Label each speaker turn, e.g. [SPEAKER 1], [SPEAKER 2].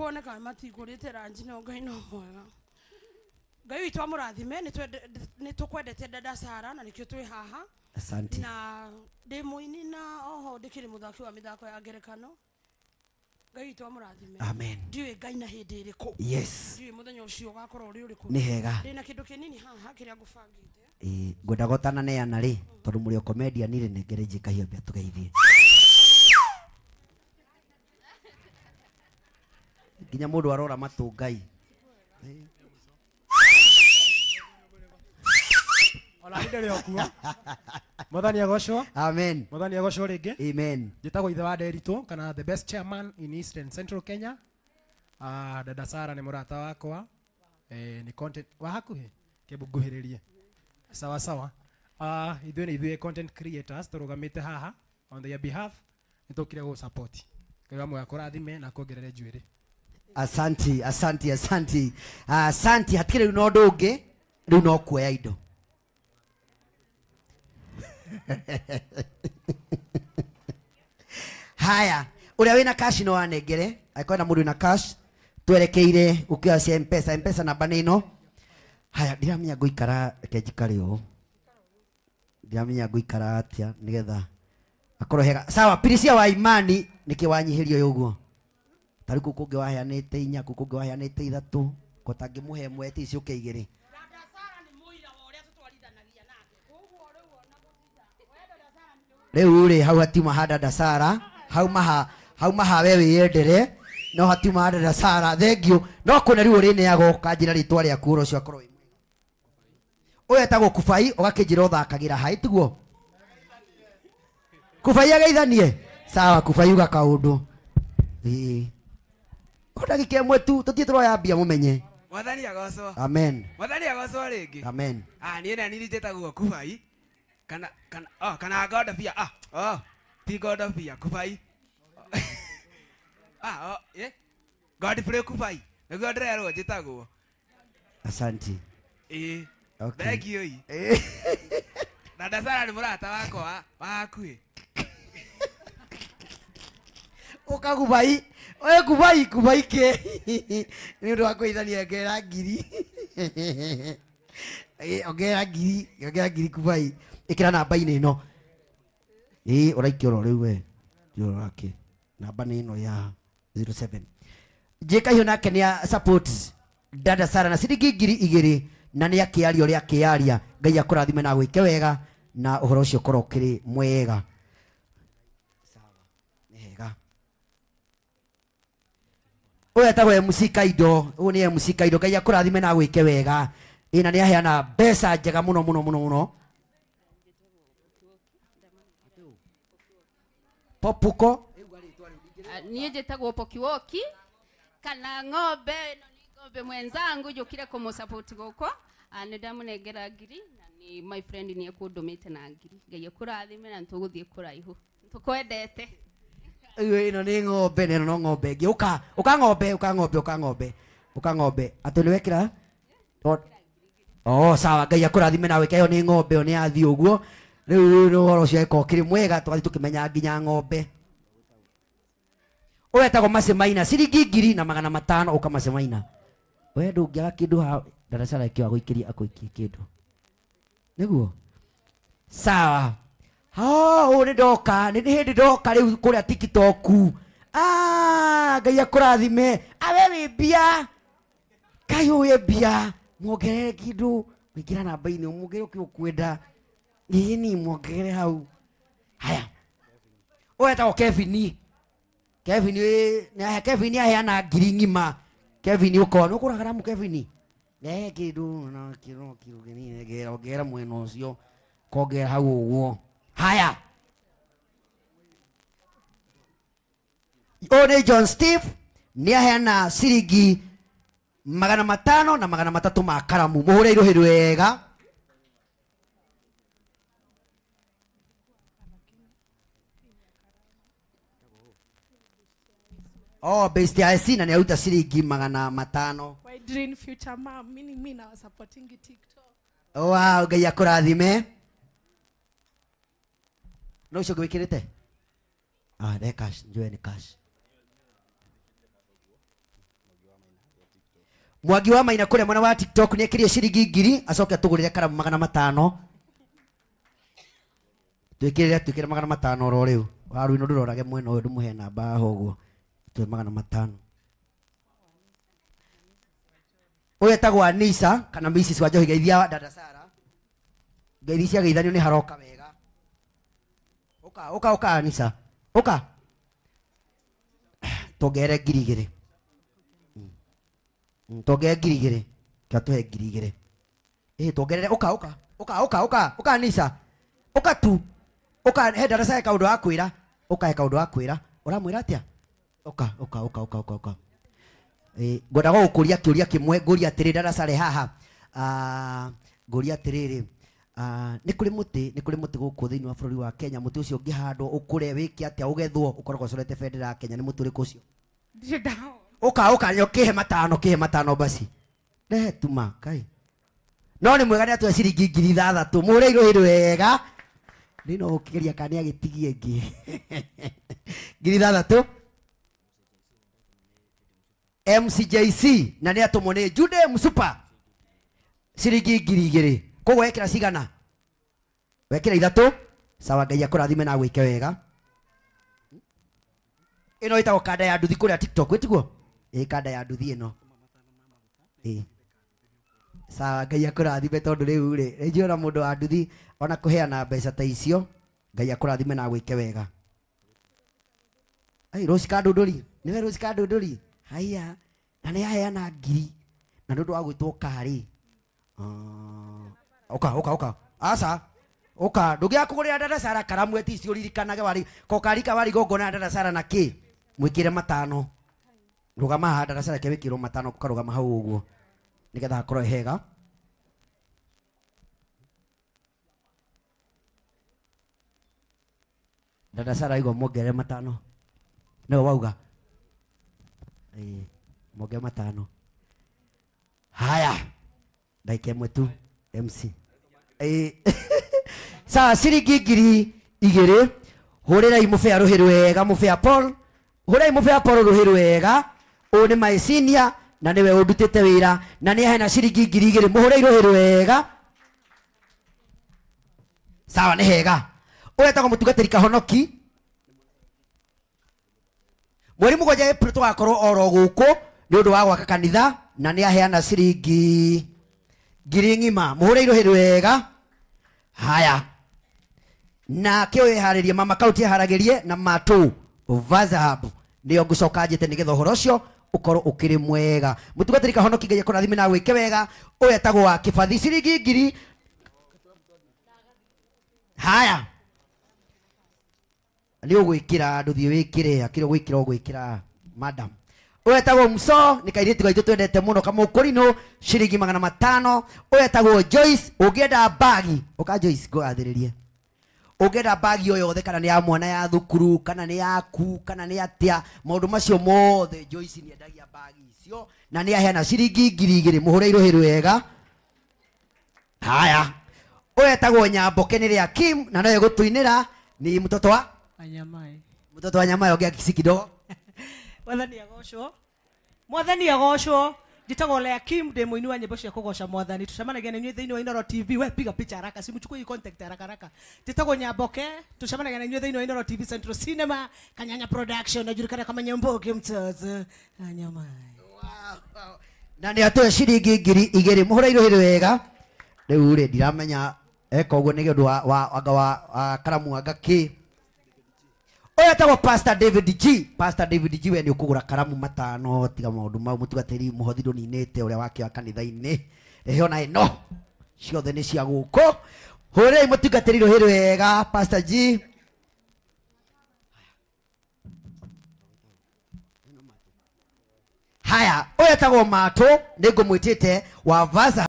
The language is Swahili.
[SPEAKER 1] kuona kana matigurite ranji no ngai no mwega ngai witå amå rathime nä tå kwendete ndenda na nä twi haha twä na de må na oho ndä kä rä må thaki wa mä thako ya ngerekano ngai witå amå rathime ndiå ngai na hä ndä yes rä kå ucio må thenya å cio å rä å hega ndä na kä ndå kä nini haha kä rä a ngå bangä te ngwendaga tondå må rä o komedia nirä nengere kahio mbä tå geithie nginya ndå arora matå ngai ona ndire okuo muthani agocwo amen asanti asanti asanti asanti hatirä rä u no ndå ngä no kuoya indo haya å rä cash wä na kashi no wanengere angä na må na cash twerekeire gå kä cia mpesa mpesa na nä no haya ndiramenya ngå ikara kenjikarä å ndiramenya ngå ikara atä a akorwo hega sawa pirisia wa imani nä kä wanyihä rio tarä gå kå ngä waheanä inya gå kå ngä waheanä te ithatå kotangä må he mweti icio kä igä rä rä u rä hau hatima handa ndasara hau maha hau maha we wä yendere no hatima handa ndasara thengiå no kå na rä u rä neagoka njä ra rä twa rä aku å cio akorwo å yå etagwo kubai å gakä njä ra å thakagä ra haä tiguo kubai ageithanie sawa kubai uga kaå ndå ndagika ĩmwe tu tũthiĩ tũroyambia mũmenye mwathani agocwo amen mwathani agocwo rĩngĩ amen ah niĩ na nini njĩtagwo kubai kana kana oh kana godobia ah oh ti godobia kubai ah oh ye godfrey kubai nĩguo ndĩrerwo njĩtagwo asanti ĩĩ okay. thengiũ i na ndacara nĩ mũrata wakwa wa hakuhĩ ũkagubai oye kubai kubai ke ni ndo ni ngera ngiri ongera ngiri ongera ngiri kubai ikira namba-inä no ä å raikia å ro rä u we rake namba nä ä no ya 07 njä kahiå nake nä support dada sara na ciringi ngiri igiri na nä akä aria å rä a akä aria ngai akå na gwä ke wega na å horo å mwega uyu etagwo MC Kaido uyu ni MC Kaido ngai akurathime na gwike wega ina ni aheana mbeca njega muno muno muno muno popuko ah, niä njä tagwo pokiwoki kana ng'ombe no nä ng'ombe mwenzangu njå kire kå må gå kå ah, nä ndamå nengera ngiri na nä my friend nä ekå ndå mä te na ngiri ngai akå rathime na nä tågå thiä kå raihu tå kwendete ino ni ng'ombe na no ng'ombe ngi uka uka ng'ombe uka ng'ombe uka ng'ombe uka ng'ombe atuliwekira oh sawa ngai akurathime nawe kayo ni ng'ombe ni athi uguo riu riu horo cio ko kiri mwega twathi tukimenya nginya ng'ombe uwe etagwo macemaina ciringi ngiri na magana matano uka macemaina we ndungiaga kindu ha ndaracara kiwa guikiria akuikie kindu niguo sawa oh, ah, nä ndoka ni hä ndä ndoka rä u kå rä a tikitoku ah, ngai akå rathime awe wä mbia ngai å yä mbia mwongerere kä ndå namba-inä mwongerere å kä å ni mwongerere hau haya å kevini kevini kevini aheana ngiri ng'ima kevini å korwo nä å kevini rehe kä ndå na kä mwena å cio kongerera hau å guo Haya, Ole John Steve nä aheana ciringi magana matano na magana matatu ma karamu må hå re irå hä wega Oh, based ya IC na niaruta shilingi magana matano. Why dream future mom? Mini, mimi na supporting TikTok. Wow, ngai akurathime no ciogo wä kä rä te ah, ne cash njoe ni cash mwagi wa maina kuria mwana wa tiktok ni akirie ciringi ngiri acoke atugurire karamu magana matano twikirire twikire magana matano oro riu waru ino ndurorage mwena uyu ndumuhe namba hoguo twe magana matano uyu etagwo nisa kana misis wa njohi geithia wa dada sara ngeithi ciageithanio ni haroka wega uka uka uka anisa uka togere ngiri igä rä tongere ngiri igä rä kä tå he ngiri igä rä ä twongerere å ka å ka å ka tu å ka he ndaracae kaå ndå wa kwä ra å kae kaå ndå wa kwä ra å ramwä ra atä a å ka å ka å ka å ka å ka haha ah ria atä rä rä Ah, nä kå rä må tä nä kå rä må tä gå kå thä inä wa bå rå ri wa kenya må tä å cio å ngä handwo å kå re wä ke atä a å gethwo å koragwo corete bendera ya kenya nä må tå rä kå å cio å ka å kanya kä he matano kä he matano basi rehe tuma kai no nä mwega nä atå ciringi ngiri ithathatå må rä irå hä wega nä no å kä geria kana nä agä tigie ngä ngiri ithathatå mcjc na nä atå mo nä jude msupa ciringi ngiri igä koguo wekira cigana wekira ithatu sawa ngai akurathime na gwike wega ino itagwo kanda ya nduthi kuria tiktok wetiguo ä kanda ya nduthi ino sawa ngai akurathime tondu riu ri njiona mundu wa nduthi ona kuheana mbeca ta icio ngai akurathime na gwike wega ai rosi kandunduri niwe rosi kandunduri haiya na nä aheana ngiri na nä å ndå wa gwä two karä Oka oka oka. Asa. Oka. Ndugia kuguria ndaracara karamwe ti cio ririkanage wari. Kokarika wari gongo na ndaracara na ki. Mwikire matano. Rugama ha ndaracara ke wikiro matano karugama hau uguo. Nigetha hakorwo hega. Ndaracara igwa mwongere matano. Niwe wauga. Eh, matano. Haya. Dakika imwe tu. MC eh. saa ciringi ngiri igĩrĩ hũrĩrai mũbĩa rũhĩ rwega mũbĩa Paul hũrai mũbĩa Paul rũhĩ rwega ũyũ nĩ my senior na nĩwe ũndutĩte wĩra na nĩ ahena ciringi ngiri igĩrĩ mũhũrei rũhĩ rwega sawa nĩ hega ũretagwo mũtungatĩri kahonoki mweri mũgwanja April tũgakorwo oro gũkũ nĩ ũndũ wa gwaka kanitha na nĩ aheana ciringi ngiri ng'ima muhure irũhĩri wega haya na kio å harä mama kauti eharagä rie na matu vazahabu nä yo ngå coka njä te nä getha å horo å cio å korwo å kä rä mwega må tugo atä honoki na gwä ke wega å wa kä bathi ciringi ngiri haya nä å gwä kä ra ndå thiä wä kä re å gwä kä ra madam wetagwo mso nä kairä tu gaitå twendete må no kamå kå rinå ciringi magana matano wetagwo joyce å ngä enda mbagi å ka joyce ngågathä rä rie å ngä enda mbagi o yothe kana nä ya mwana ya thukuru kana nä yaku kana nä atä maå ndå macio mothe joyce nä endagia mbagi icio na nä aheana ciringi ngiri igä rä må hå re irå hä rwega haya å etagwo nyamboke nä rä a kim na noye gå tå inä ra nä må toto wa må toto wa nyamayo ngä akici mwathani agocwo mwathani agocwo njitagwo Lea Kim ndä må ini wa nyä mbo cia kå goca mwathani tå cemanagia nä wa inoro tv we piga picha haraka simu chukui hii contact haraka haraka njitagwo nyamboke tå cemanagia na wa inoro tv central cinema kanyanya production najulikana kama nyamboke mtoto anyamai wow, wow. na nä atå ciringi ngiri igä rä må hå rairå hä rä wega rä u rä ndiramenya eka å guo nä gä å ndå wa anga wa karamu anga kä oya tagwo pastor david g pastor david g we ni ukugura karamu matano tiga maundu mau mutugatiri muhothi nduninite uria wake wa kanitha-ini rehe ona ino ciothe ni cia guku hurei mutungatiri ruhi wega pastor g haya oya tagwo mato ni ngumwitite wa vaza